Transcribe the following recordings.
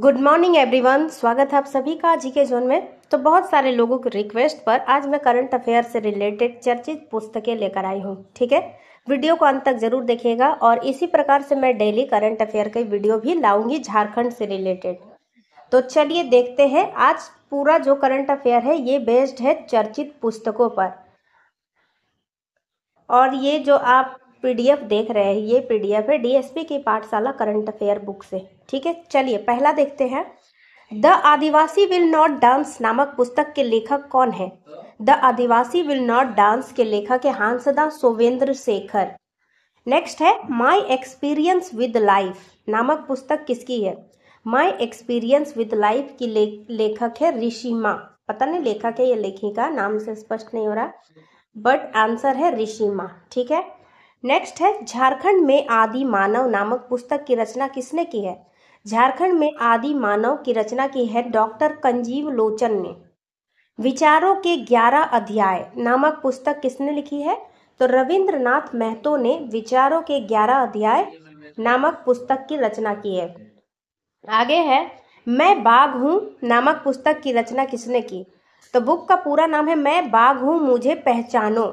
good morning everyone स्वागत है आप सभी का जी के जोन में तो बहुत सारे लोगों की रिक्वेस्ट पर आज मैं करंट अफेयर से रिलेटेड चर्चित पुस्तकें लेकर आई हूँ ठीक है वीडियो को अंत तक जरूर देखिएगा और इसी प्रकार से मैं डेली करंट अफेयर की वीडियो भी लाऊंगी झारखंड से रिलेटेड तो चलिए देखते हैं आज पूरा जो करंट अफेयर है ये बेस्ड है चर्चित पुस्तकों पर और ये जो आप पीडीएफ देख रहे हैं ये पीडीएफ है डीएसपी की पाठशाला करंट अफेयर बुक से ठीक है चलिए पहला देखते हैं the Adivasi will not dance नामक पुस्तक के लेखक कौन है the Adivasi will not dance के लेखक है हांसदा सोवेंद्र शेखर नेक्स्ट है माय एक्सपीरियंस विद लाइफ नामक पुस्तक किसकी है माय एक्सपीरियंस विद लाइफ की ले, लेखक है ऋषिमा पता नहीं लेखक है या लेखिका नाम से स्पष्ट नहीं हो रहा बट आंसर है ऋषिमा ठीक है नेक्स्ट है झारखंड में आदि मानव नामक पुस्तक की रचना किसने की है झारखंड में आदि मानव की रचना की है डॉक्टर कंजीव लोचन ने विचारों के ग्यारह अध्याय नामक पुस्तक किसने लिखी है तो रविंद्रनाथ महतो ने विचारों के ग्यारह अध्याय नामक पुस्तक की रचना की है आगे है मैं बाघ हूँ नामक पुस्तक की रचना किसने की तो बुक का पूरा नाम है मैं बाघ हूँ मुझे पहचानो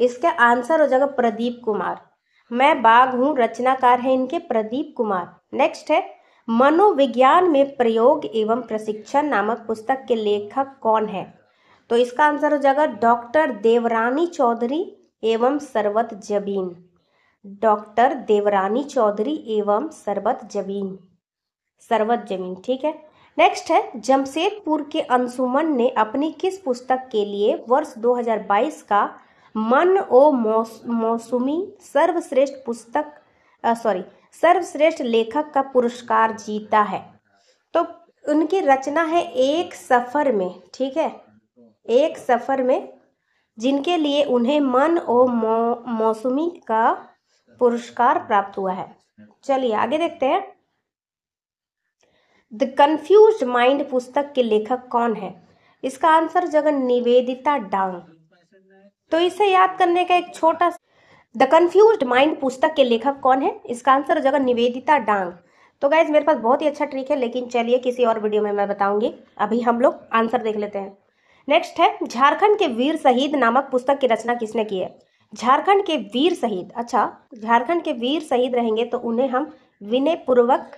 इसका आंसर हो जाएगा प्रदीप कुमार मैं बाघ हूँ रचनाकार है इनके प्रदीप कुमार नेक्स्ट है मनोविज्ञान में प्रयोग एवं प्रशिक्षण नामक पुस्तक के लेखक कौन है तो इसका आंसर हो जाएगा डॉक्टर देवरानी चौधरी एवं सरबत जबीन डॉक्टर देवरानी चौधरी एवं सरबत जबीन सरबत जबीन ठीक है नेक्स्ट है जमशेदपुर के अंशुमन ने अपनी किस पुस्तक के लिए वर्ष 2022 का मन ओ मौसमी सर्वश्रेष्ठ पुस्तक सॉरी सर्वश्रेष्ठ लेखक का पुरस्कार जीता है तो उनकी रचना है एक सफ़र में ठीक है एक सफ़र में जिनके लिए उन्हें मन ओ मौसमी का पुरस्कार प्राप्त हुआ है चलिए आगे देखते हैं द कन्फ्यूज माइंड पुस्तक के लेखक कौन है इसका आंसर जगन निवेदिता डांग तो इसे याद करने का एक छोटा द कन्फ्यूज माइंड पुस्तक के लेखक कौन है इसका आंसर हो जाएगा निवेदिता डांग तो गाइज मेरे पास बहुत ही अच्छा ट्रिक है लेकिन चलिए किसी और वीडियो में मैं बताऊंगी अभी हम लोग आंसर देख लेते हैं नेक्स्ट है झारखंड के वीर शहीद नामक पुस्तक की रचना किसने की है झारखंड के वीर शहीद अच्छा झारखंड के वीर शहीद रहेंगे तो उन्हें हम विनय पूर्वक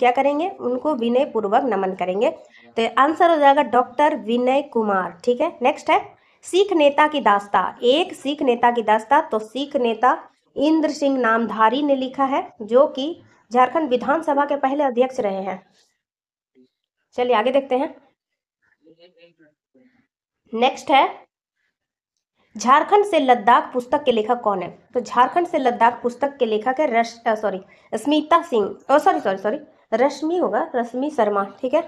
क्या करेंगे उनको विनय पूर्वक नमन करेंगे तो आंसर हो जाएगा डॉक्टर विनय कुमार ठीक है नेक्स्ट है सिख नेता की दास्ता एक सिख नेता की दास्ता तो सिख नेता इंद्र सिंह नामधारी ने लिखा है जो कि झारखंड विधानसभा के पहले अध्यक्ष रहे हैं चलिए आगे देखते हैं नेक्स्ट है झारखंड से लद्दाख पुस्तक के लेखक कौन है तो झारखंड से लद्दाख पुस्तक के लेखक है रश sorry Smita Singh sorry sorry sorry Rashmi होगा रश्मि शर्मा ठीक है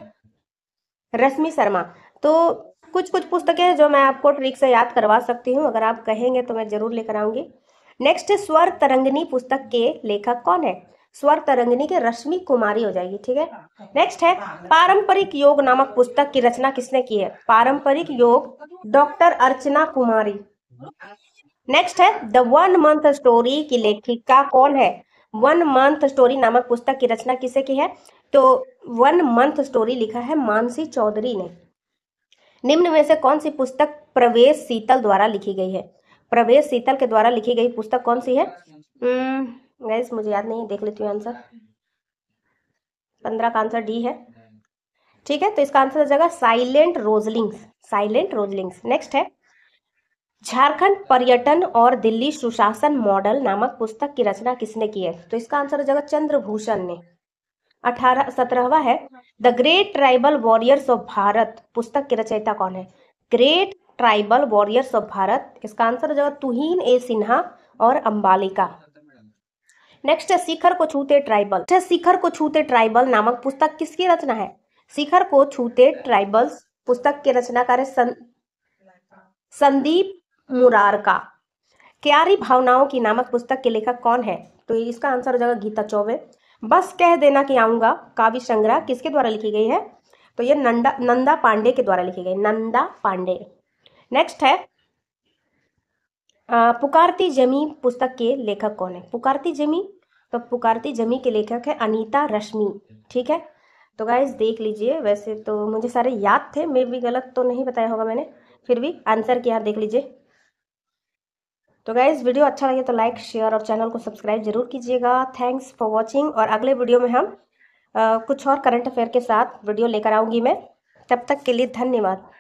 रश्मि शर्मा तो कुछ कुछ पुस्तकें हैं जो मैं आपको ट्रिक से याद करवा सकती हूँ अगर आप कहेंगे तो मैं ज़रूर लेकर आऊँगी नेक्स्ट स्वर तरंगनी पुस्तक के लेखक कौन है स्वर तरंगनी के रश्मि कुमारी हो जाएगी ठीक है नेक्स्ट है पारंपरिक योग नामक पुस्तक की रचना किसने की है पारंपरिक योग डॉक्टर अर्चना कुमारी नेक्स्ट है द वन मंथ स्टोरी की लेखिका कौन है वन मंथ स्टोरी नामक पुस्तक की रचना किसे की है तो वन मंथ स्टोरी लिखा है मानसी चौधरी ने निम्न में से कौन सी पुस्तक प्रवेश शीतल द्वारा लिखी गई है प्रवेश शीतल के द्वारा लिखी गई पुस्तक कौन सी है गैस हम्म, मुझे याद नहीं देख लेती हूँ आंसर पंद्रह का आंसर डी है ठीक है तो इसका आंसर हो जाएगा silent roslings silent roslings next है झारखंड पर्यटन और दिल्ली सुशासन मॉडल नामक पुस्तक की रचना किसने की है तो इसका आंसर हो जाएगा चंद्रभूषण ने अठारह सत्रहवा है the great tribal warriors of Bharat पुस्तक की रचयिता कौन है great tribal warriors of Bharat इसका आंसर हो जाएगा तुहीन ए सिन्हा और अंबालिका नेक्स्ट है शिखर को छूते ट्राइबल अच्छा, शिखर को छूते ट्राइबल नामक पुस्तक किसकी रचना है शिखर को छूते ट्राइबल्स पुस्तक के रचनाकार सं, संदीप का क्यारी भावनाओं की नामक पुस्तक के लेखक कौन है तो इसका आंसर हो जाएगा गीता चौबे बस कह देना कि आऊँगा काव्य संग्रह किसके द्वारा लिखी गई है तो ये नंदा नंदा पांडे के द्वारा लिखी गई नंदा पांडे नेक्स्ट है पुकारती जमी पुस्तक के लेखक कौन है पुकारती जमी तो पुकारती जमी के लेखक है अनीता रश्मि ठीक है तो गाइज देख लीजिए वैसे तो मुझे सारे याद थे मे भी गलत तो नहीं बताया होगा मैंने फिर भी आंसर किया देख लीजिए तो गाइज़ वीडियो अच्छा लगे तो लाइक शेयर और चैनल को सब्सक्राइब जरूर कीजिएगा थैंक्स फॉर वॉचिंग और अगले वीडियो में हम आ, कुछ और करंट अफेयर के साथ वीडियो लेकर आऊँगी मैं तब तक के लिए धन्यवाद